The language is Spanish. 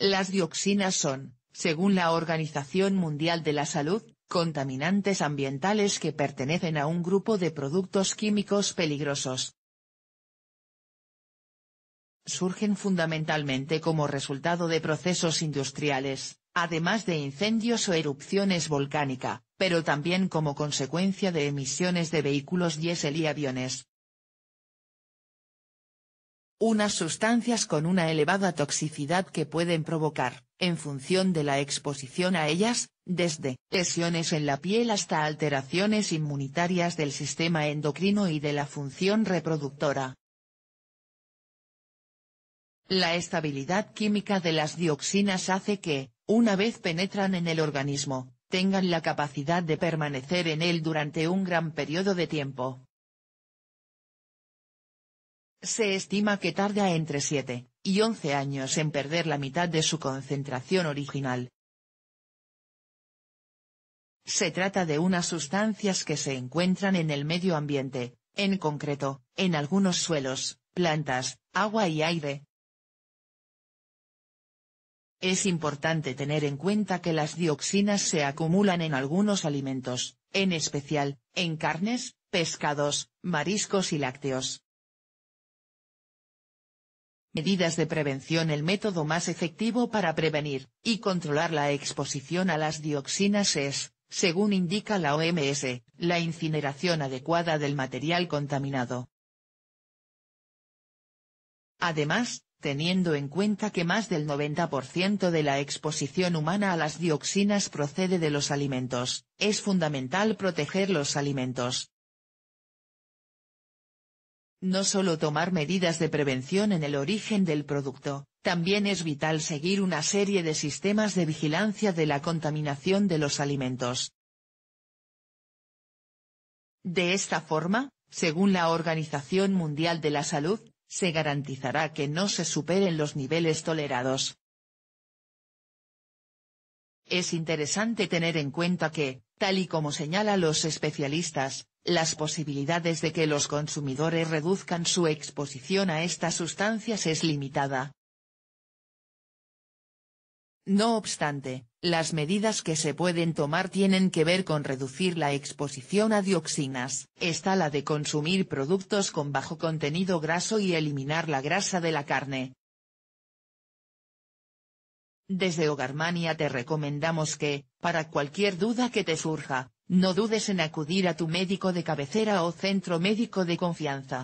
Las dioxinas son, según la Organización Mundial de la Salud, contaminantes ambientales que pertenecen a un grupo de productos químicos peligrosos. Surgen fundamentalmente como resultado de procesos industriales, además de incendios o erupciones volcánicas, pero también como consecuencia de emisiones de vehículos diésel y aviones unas sustancias con una elevada toxicidad que pueden provocar, en función de la exposición a ellas, desde lesiones en la piel hasta alteraciones inmunitarias del sistema endocrino y de la función reproductora. La estabilidad química de las dioxinas hace que, una vez penetran en el organismo, tengan la capacidad de permanecer en él durante un gran periodo de tiempo. Se estima que tarda entre 7 y 11 años en perder la mitad de su concentración original. Se trata de unas sustancias que se encuentran en el medio ambiente, en concreto, en algunos suelos, plantas, agua y aire. Es importante tener en cuenta que las dioxinas se acumulan en algunos alimentos, en especial, en carnes, pescados, mariscos y lácteos. Medidas de prevención El método más efectivo para prevenir y controlar la exposición a las dioxinas es, según indica la OMS, la incineración adecuada del material contaminado. Además, teniendo en cuenta que más del 90% de la exposición humana a las dioxinas procede de los alimentos, es fundamental proteger los alimentos, no solo tomar medidas de prevención en el origen del producto, también es vital seguir una serie de sistemas de vigilancia de la contaminación de los alimentos. De esta forma, según la Organización Mundial de la Salud, se garantizará que no se superen los niveles tolerados. Es interesante tener en cuenta que, tal y como señalan los especialistas, las posibilidades de que los consumidores reduzcan su exposición a estas sustancias es limitada. No obstante, las medidas que se pueden tomar tienen que ver con reducir la exposición a dioxinas. Está la de consumir productos con bajo contenido graso y eliminar la grasa de la carne. Desde Hogarmania te recomendamos que, para cualquier duda que te surja, no dudes en acudir a tu médico de cabecera o centro médico de confianza.